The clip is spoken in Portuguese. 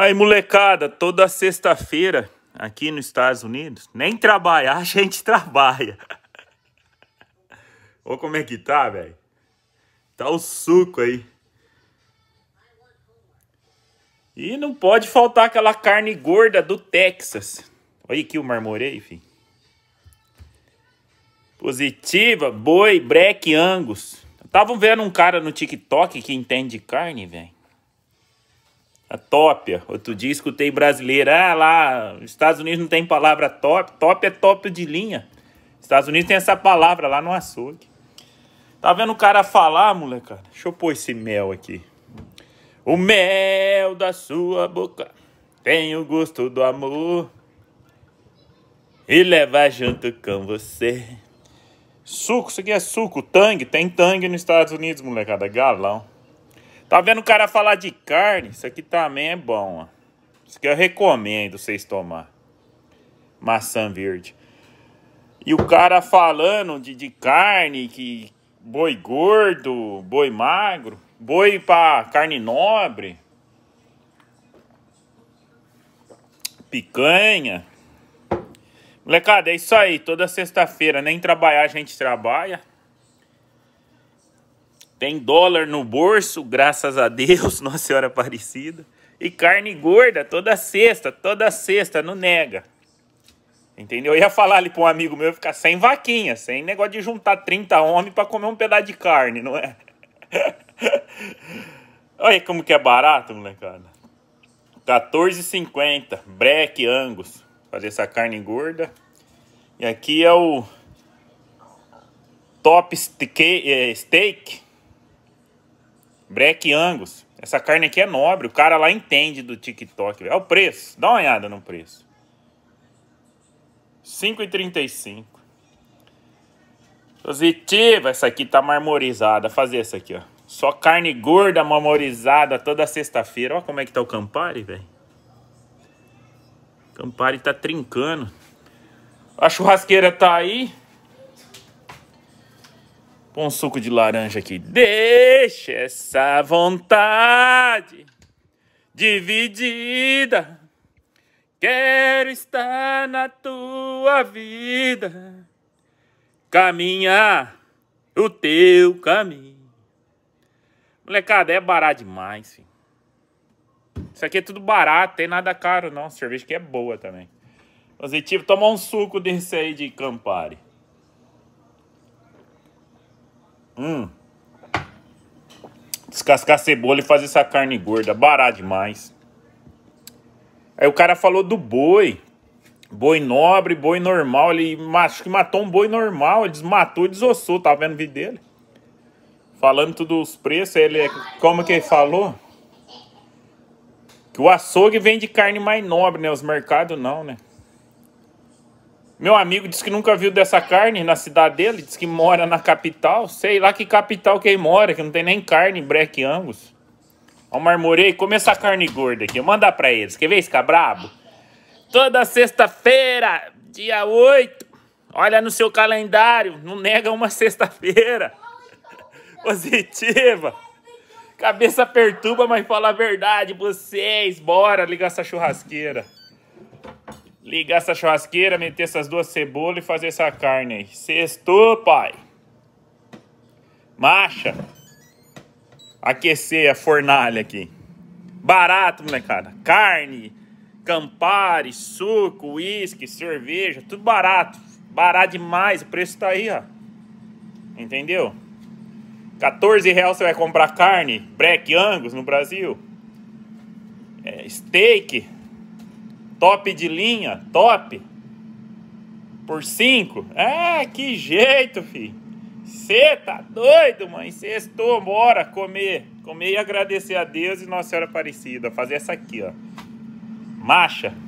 Aí, molecada, toda sexta-feira aqui nos Estados Unidos, nem trabalhar a gente trabalha. ou como é que tá, velho. Tá o suco aí. E não pode faltar aquela carne gorda do Texas. Olha aqui o marmoreio, filho. Positiva, boi, breque, angus. Estavam vendo um cara no TikTok que entende carne, velho. A tópia. Outro dia escutei brasileira. Ah, lá, Estados Unidos não tem palavra top. Top é top de linha. Estados Unidos tem essa palavra lá no açougue. Tá vendo o cara falar, moleque? Deixa eu pôr esse mel aqui. O mel da sua boca tem o gosto do amor e leva junto com você. Suco, isso aqui é suco. Tang, tem tang nos Estados Unidos, molecada. Galão. Tá vendo o cara falar de carne? Isso aqui também é bom, ó. Isso que eu recomendo vocês tomar. Maçã verde. E o cara falando de, de carne, que boi gordo, boi magro, boi para carne nobre, picanha. Molecada, é isso aí. Toda sexta-feira, nem trabalhar a gente trabalha. Tem dólar no bolso, graças a Deus, Nossa Senhora Aparecida. E carne gorda toda sexta, toda sexta, não nega. Entendeu? Eu ia falar ali para um amigo meu ficar sem vaquinha, sem negócio de juntar 30 homens para comer um pedaço de carne, não é? Olha como que é barato, molecada. 14,50. Breque, angus. Fazer essa carne gorda. E aqui é o top eh, steak. Breque Angus. Essa carne aqui é nobre. O cara lá entende do TikTok. Olha é o preço. Dá uma olhada no preço. 5,35. Positiva. Essa aqui tá marmorizada. Fazer essa aqui, ó. Só carne gorda marmorizada toda sexta-feira. Olha como é que tá o Campari, velho. Campari tá trincando. A churrasqueira tá aí. Põe um suco de laranja aqui. Deixa essa vontade dividida. Quero estar na tua vida, caminhar o teu caminho. Molecada, é barato demais, filho. Isso aqui é tudo barato, tem nada caro não. Cerveja que é boa também. Positivo, tomar um suco desse aí de Campari. Hum. Descascar a cebola e fazer essa carne gorda. Barato demais. Aí o cara falou do boi. Boi nobre, boi normal. Ele acho que matou um boi normal. Ele desmatou e desossou. Tá vendo o vídeo dele? Falando tudo os preços. Ele, como que ele falou? Que o açougue vende carne mais nobre, né? Os mercados não, né? Meu amigo disse que nunca viu dessa carne na cidade dele, disse que mora na capital. Sei lá que capital que ele mora, que não tem nem carne, breque angus. Ó, marmorei, come essa carne gorda aqui. Manda pra eles. Quer ver esse cabrabo? Toda sexta-feira, dia 8. Olha no seu calendário. Não nega uma sexta-feira. Positiva. Cabeça perturba, mas fala a verdade. Vocês, bora ligar essa churrasqueira. Ligar essa churrasqueira, meter essas duas cebolas e fazer essa carne aí. Sextou, pai. Macha. Aquecer a fornalha aqui. Barato, molecada. Carne, campari, suco, uísque, cerveja, tudo barato. Barato demais, o preço tá aí, ó. Entendeu? 14 reais você vai comprar carne, Breque, angus no Brasil. É, steak, top de linha, top, por cinco. É que jeito, filho. Você tá doido, mãe? Sextou, bora comer. Comer e agradecer a Deus e Nossa Senhora Aparecida. Fazer essa aqui, ó. Macha.